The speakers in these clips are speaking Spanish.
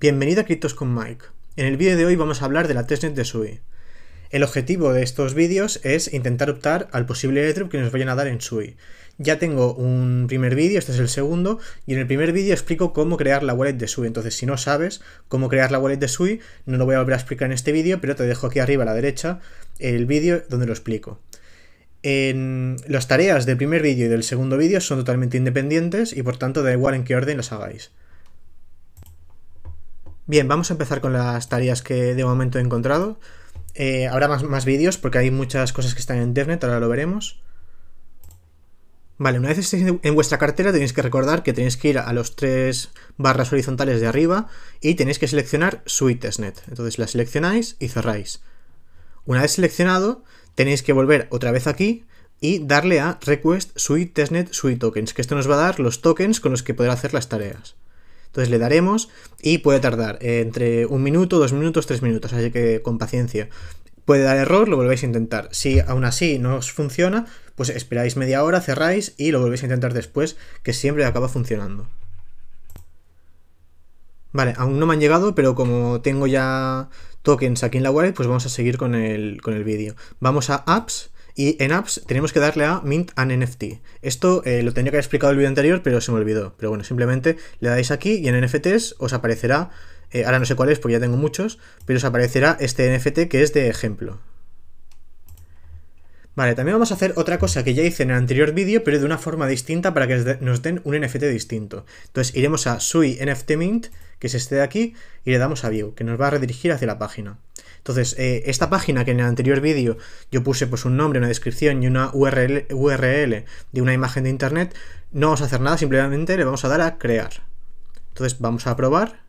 Bienvenido a Cryptos con Mike. En el vídeo de hoy vamos a hablar de la testnet de SUI. El objetivo de estos vídeos es intentar optar al posible airdrop que nos vayan a dar en SUI. Ya tengo un primer vídeo, este es el segundo, y en el primer vídeo explico cómo crear la wallet de SUI. Entonces, si no sabes cómo crear la wallet de SUI, no lo voy a volver a explicar en este vídeo, pero te dejo aquí arriba a la derecha el vídeo donde lo explico. En las tareas del primer vídeo y del segundo vídeo son totalmente independientes y por tanto da igual en qué orden las hagáis. Bien, vamos a empezar con las tareas que de momento he encontrado. Eh, habrá más, más vídeos porque hay muchas cosas que están en DevNet, ahora lo veremos. Vale, una vez estéis en vuestra cartera tenéis que recordar que tenéis que ir a los tres barras horizontales de arriba y tenéis que seleccionar Suitesnet. Entonces la seleccionáis y cerráis. Una vez seleccionado, tenéis que volver otra vez aquí y darle a Request Suite Testnet Suite Tokens, que esto nos va a dar los tokens con los que poder hacer las tareas. Entonces le daremos y puede tardar eh, entre un minuto, dos minutos, tres minutos, así que con paciencia. Puede dar error, lo volvéis a intentar. Si aún así no os funciona, pues esperáis media hora, cerráis y lo volvéis a intentar después, que siempre acaba funcionando. Vale, aún no me han llegado, pero como tengo ya tokens aquí en la wallet, pues vamos a seguir con el, con el vídeo. Vamos a apps y en apps tenemos que darle a Mint an NFT. Esto eh, lo tenía que haber explicado el vídeo anterior, pero se me olvidó. Pero bueno, simplemente le dais aquí y en NFTs os aparecerá, eh, ahora no sé cuál es porque ya tengo muchos, pero os aparecerá este NFT que es de ejemplo. Vale, también vamos a hacer otra cosa que ya hice en el anterior vídeo, pero de una forma distinta para que nos den un NFT distinto. Entonces iremos a sui NFT Mint, que es este de aquí, y le damos a View, que nos va a redirigir hacia la página. Entonces, eh, esta página que en el anterior vídeo yo puse pues un nombre, una descripción y una URL, URL de una imagen de internet, no vamos a hacer nada, simplemente le vamos a dar a crear. Entonces vamos a probar.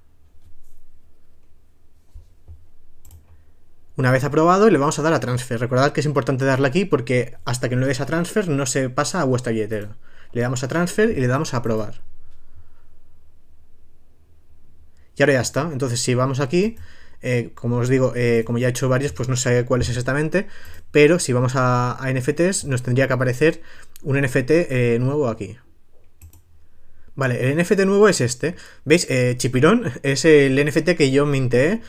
Una vez aprobado, le vamos a dar a transfer. Recordad que es importante darle aquí porque hasta que no le des a transfer no se pasa a vuestra billetera. Le damos a transfer y le damos a aprobar. Y ahora ya está. Entonces si vamos aquí, eh, como os digo, eh, como ya he hecho varios, pues no sé cuál es exactamente, pero si vamos a, a NFTs nos tendría que aparecer un NFT eh, nuevo aquí. Vale, el NFT nuevo es este. ¿Veis? Chipirón es el NFT que yo minté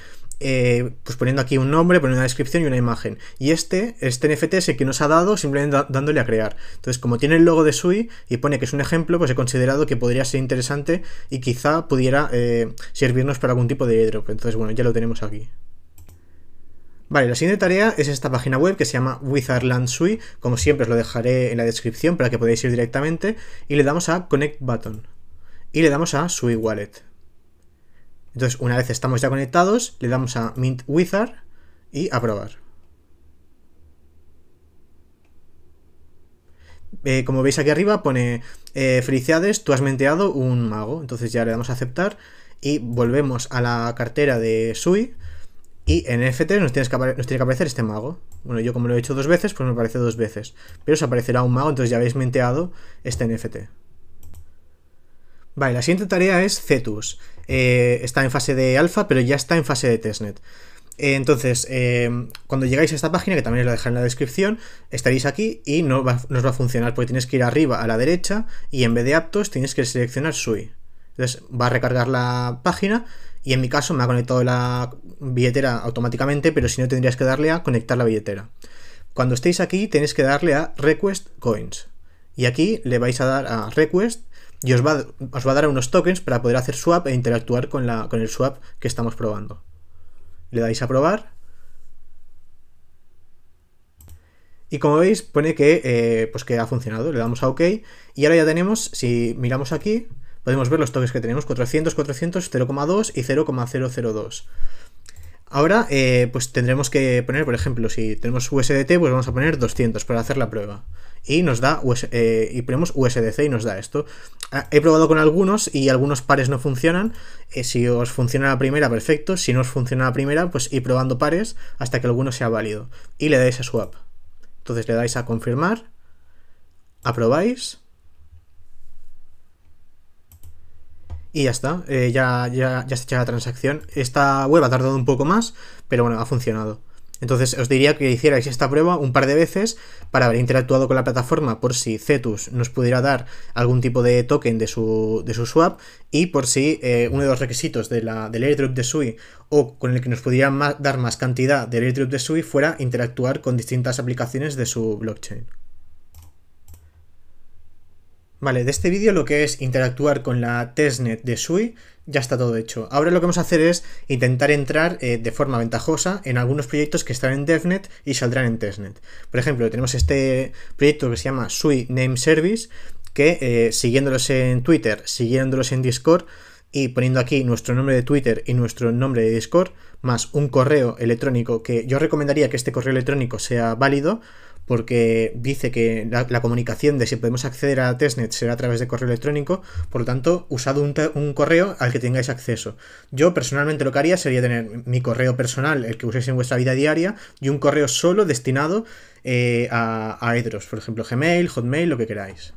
eh, pues poniendo aquí un nombre, poniendo una descripción y una imagen. Y este, este NFT es el que nos ha dado simplemente dándole a crear. Entonces, como tiene el logo de SUI y pone que es un ejemplo, pues he considerado que podría ser interesante y quizá pudiera eh, servirnos para algún tipo de airdrop. Entonces, bueno, ya lo tenemos aquí. Vale, la siguiente tarea es esta página web que se llama Wizardland SUI. Como siempre os lo dejaré en la descripción para que podáis ir directamente. Y le damos a Connect Button. Y le damos a SUI Wallet. Entonces, una vez estamos ya conectados, le damos a Mint Wizard y aprobar. Eh, como veis aquí arriba pone eh, Felicidades, tú has menteado un mago. Entonces ya le damos a aceptar y volvemos a la cartera de Sui. Y en NFT nos, tienes que tiene que aparecer este mago. Bueno, yo como lo he hecho dos veces, pues me aparece dos veces. Pero os aparecerá un mago, entonces ya habéis menteado este NFT. Vale, la siguiente tarea es Cetus. Eh, está en fase de alfa, pero ya está en fase de testnet. Eh, entonces, eh, cuando llegáis a esta página, que también os la dejaré en la descripción, estaréis aquí y no os va a funcionar, porque tienes que ir arriba a la derecha y en vez de aptos tienes que seleccionar SUI. Entonces va a recargar la página y en mi caso me ha conectado la billetera automáticamente, pero si no tendrías que darle a conectar la billetera. Cuando estéis aquí tenéis que darle a Request Coins y aquí le vais a dar a Request y os va, a dar unos tokens para poder hacer swap e interactuar con, la, con el swap que estamos probando. Le dais a probar. Y como veis, pone que, eh, pues que ha funcionado. Le damos a OK. Y ahora ya tenemos, si miramos aquí, podemos ver los tokens que tenemos. 400, 400, 0,2 y 0,002. Ahora, eh, pues tendremos que poner, por ejemplo, si tenemos USDT, pues vamos a poner 200 para hacer la prueba. Y nos da, eh, y ponemos USDC y nos da esto. Ah, he probado con algunos y algunos pares no funcionan. Eh, si os funciona la primera, perfecto. Si no os funciona la primera, pues ir probando pares hasta que alguno sea válido. Y le dais a swap. Entonces le dais a confirmar, aprobáis Y ya está, eh, ya, ya, ya se echa la transacción. Esta web ha tardado un poco más, pero bueno, ha funcionado. Entonces os diría que hicierais esta prueba un par de veces para haber interactuado con la plataforma por si Cetus nos pudiera dar algún tipo de token de su, de su swap y por si eh, uno de los requisitos de la, del airdrop de SUI o con el que nos pudiera dar más cantidad del airdrop de SUI fuera interactuar con distintas aplicaciones de su blockchain. Vale, de este vídeo lo que es interactuar con la testnet de SUI ya está todo hecho. Ahora lo que vamos a hacer es intentar entrar eh, de forma ventajosa en algunos proyectos que están en DevNet y saldrán en testnet. Por ejemplo, tenemos este proyecto que se llama SUI Name Service, que eh, siguiéndolos en Twitter, siguiéndolos en Discord y poniendo aquí nuestro nombre de Twitter y nuestro nombre de Discord, más un correo electrónico que yo recomendaría que este correo electrónico sea válido, porque dice que la, comunicación de si podemos acceder a testnet será a través de correo electrónico, por lo tanto, usad un, correo al que tengáis acceso. Yo personalmente lo que haría sería tener mi correo personal, el que uséis en vuestra vida diaria, y un correo solo destinado eh, a, Edros, por ejemplo, Gmail, Hotmail, lo que queráis.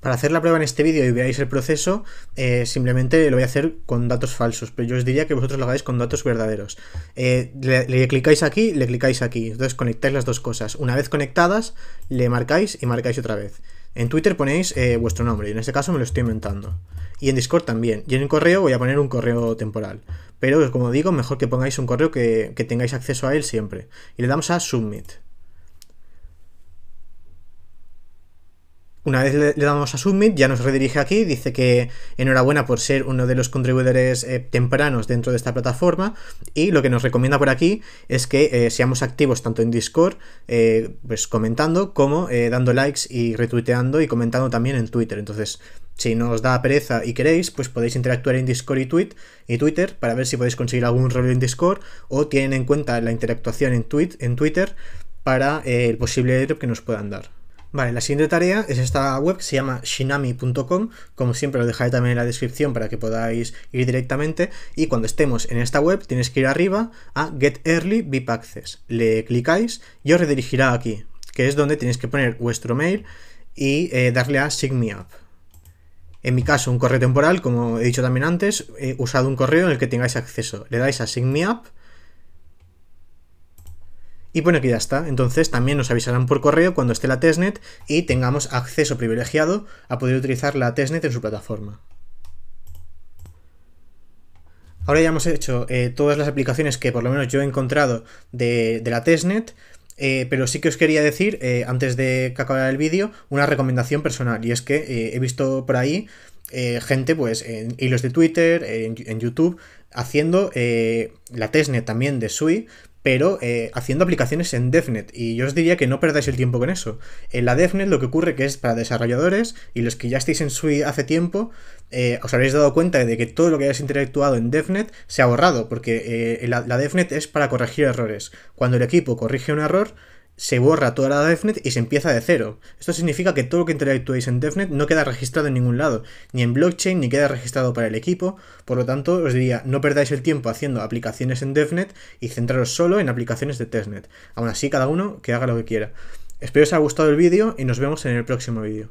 Para hacer la prueba en este vídeo y veáis el proceso, eh, simplemente lo voy a hacer con datos falsos, pero yo os diría que vosotros lo hagáis con datos verdaderos. Eh, le, clicáis aquí, le clicáis aquí, entonces conectáis las dos cosas. Una vez conectadas, le marcáis y marcáis otra vez. En Twitter ponéis eh, vuestro nombre, y en este caso me lo estoy inventando. Y en Discord también. Y en el correo voy a poner un correo temporal. Pero como digo, mejor que pongáis un correo que tengáis acceso a él siempre. Y le damos a Submit. Una vez le, damos a Submit, ya nos redirige aquí, dice que enhorabuena por ser uno de los contribuidores eh, tempranos dentro de esta plataforma y lo que nos recomienda por aquí es que eh, seamos activos tanto en Discord, eh, pues comentando, como dando likes y retuiteando y comentando también en Twitter. Entonces, si no os da pereza y queréis, pues podéis interactuar en Discord y, y Twitter para ver si podéis conseguir algún rol en Discord o tienen en cuenta la interactuación en, tweet, en Twitter para el posible airdrop que nos puedan dar. Vale, la siguiente tarea es esta web que se llama shinami.com, como siempre lo dejaré también en la descripción para que podáis ir directamente, y cuando estemos en esta web tienes que ir arriba a Get Early VIP Access, le clicáis y os redirigirá aquí, que es donde tenéis que poner vuestro mail y eh, darle a Sign Me Up. En mi caso, un correo temporal, como he dicho también antes, he usado un correo en el que tengáis acceso. Le dais a Sign Me Up y bueno, aquí ya está. Entonces también nos avisarán por correo cuando esté la testnet y tengamos acceso privilegiado a poder utilizar la testnet en su plataforma. Ahora ya hemos hecho eh, todas las aplicaciones que por lo menos yo he encontrado de, la testnet, eh, pero sí que os quería decir, eh, antes de que acabara el vídeo, una recomendación personal. Y es que he visto por ahí gente, pues, en hilos de Twitter, en, en YouTube, haciendo la testnet también de Sui, pero eh, haciendo aplicaciones en DevNet. Y yo os diría que no perdáis el tiempo con eso. En la DevNet lo que ocurre que es para desarrolladores y los que ya estáis en SUI hace tiempo, eh, os habréis dado cuenta de que todo lo que hayáis interactuado en DevNet se ha borrado, porque eh, la, la DevNet es para corregir errores. Cuando el equipo corrige un error, se borra toda la DevNet y se empieza de cero. Esto significa que todo lo que interactuéis en DevNet no queda registrado en ningún lado, ni en blockchain, ni queda registrado para el equipo. Por lo tanto, os diría, no perdáis el tiempo haciendo aplicaciones en DevNet y centraros solo en aplicaciones de testnet. Aún así, cada uno que haga lo que quiera. Espero os haya gustado el vídeo y nos vemos en el próximo vídeo.